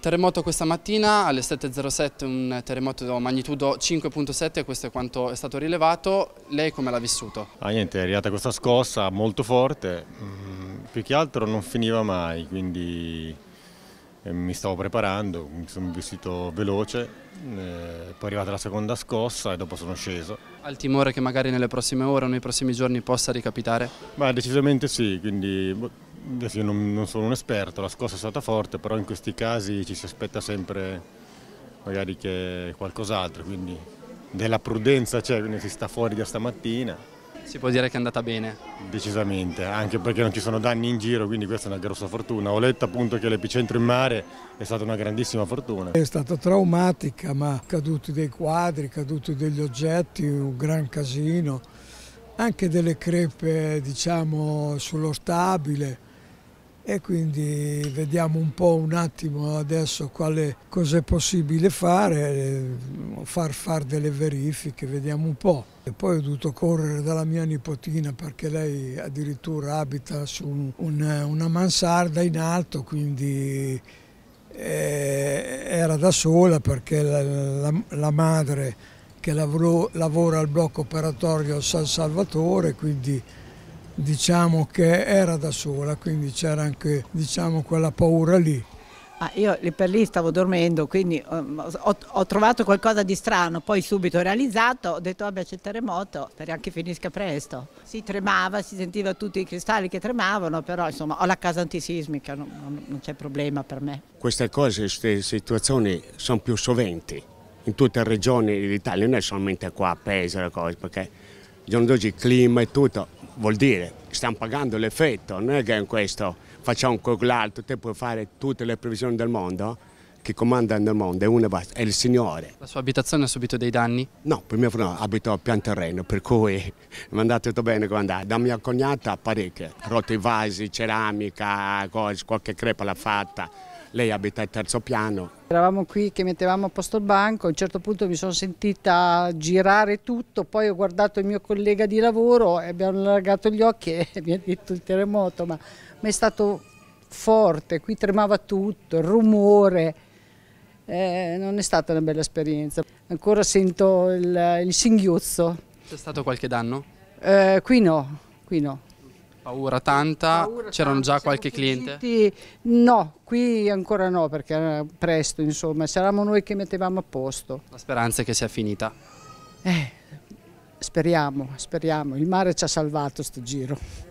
Terremoto questa mattina alle 7.07, un terremoto di magnitudo 5.7, questo è quanto è stato rilevato. Lei come l'ha vissuto? Ah, niente, è arrivata questa scossa molto forte, mm, più che altro non finiva mai, quindi eh, mi stavo preparando, mi sono vestito veloce, eh, poi è arrivata la seconda scossa e dopo sono sceso. il timore che magari nelle prossime ore o nei prossimi giorni possa ricapitare? Ma decisamente sì, quindi boh, Adesso io non, non, sono un esperto, la scossa è stata forte, però in questi casi ci si aspetta sempre magari che qualcos'altro, quindi della prudenza c'è, quindi si sta fuori da stamattina. Si può dire che è andata bene? Decisamente, anche perché non ci sono danni in giro, quindi questa è una grossa fortuna. Ho letto appunto che l'epicentro in mare è stata una grandissima fortuna. È stata traumatica, ma caduti dei quadri, caduti degli oggetti, un gran casino, anche delle crepe diciamo sullo stabile e quindi vediamo un po' un attimo adesso quale, cosa è possibile fare, far fare delle verifiche, vediamo un po'. E poi ho dovuto correre dalla mia nipotina perché lei addirittura abita su un, un, una mansarda in alto, quindi eh, era da sola perché la, la, la madre che lavoro, lavora al blocco operatorio San Salvatore, quindi diciamo che era da sola, quindi c'era anche diciamo, quella paura lì. Ah, io lì per lì stavo dormendo, quindi um, ho, ho, trovato qualcosa di strano, poi subito ho realizzato, ho detto vabbè c'è il terremoto, speriamo che finisca presto. Si tremava, si sentiva tutti i cristalli che tremavano, però insomma ho la casa antisismica, non, non, non c'è problema per me. Queste cose, queste situazioni sono più soventi in tutte le regioni d'Italia, non è solamente qua a Pesaro, perché il giorno d'oggi il clima e tutto vuol dire che stiamo pagando l'effetto, non è che in questo facciamo quell'altro, te puoi fare tutte le previsioni del mondo, che comanda nel mondo è una basta, è il Signore. La sua abitazione ha subito dei danni? No, per mio fratello abito a pian terreno, per cui mi è andato tutto bene come andare. Da mia cognata parecchie, rotto i vasi, ceramica, cose, qualche crepa l'ha fatta lei abita al terzo piano. Eravamo qui che mettevamo a posto il banco, a un certo punto mi sono sentita girare tutto, poi ho guardato il mio collega di lavoro e abbiamo allargato gli occhi e mi ha detto il terremoto, ma, ma è stato forte, qui tremava tutto, il rumore, eh, non è stata una bella esperienza. Ancora sento il, il singhiozzo. C'è stato qualche danno? Eh, qui no, qui no. Paura tanta? Paura C'erano già qualche cliente? No, qui ancora no perché era presto insomma, c'eravamo noi che mettevamo a posto. La speranza è che sia finita? Eh, speriamo, speriamo, il mare ci ha salvato sto giro.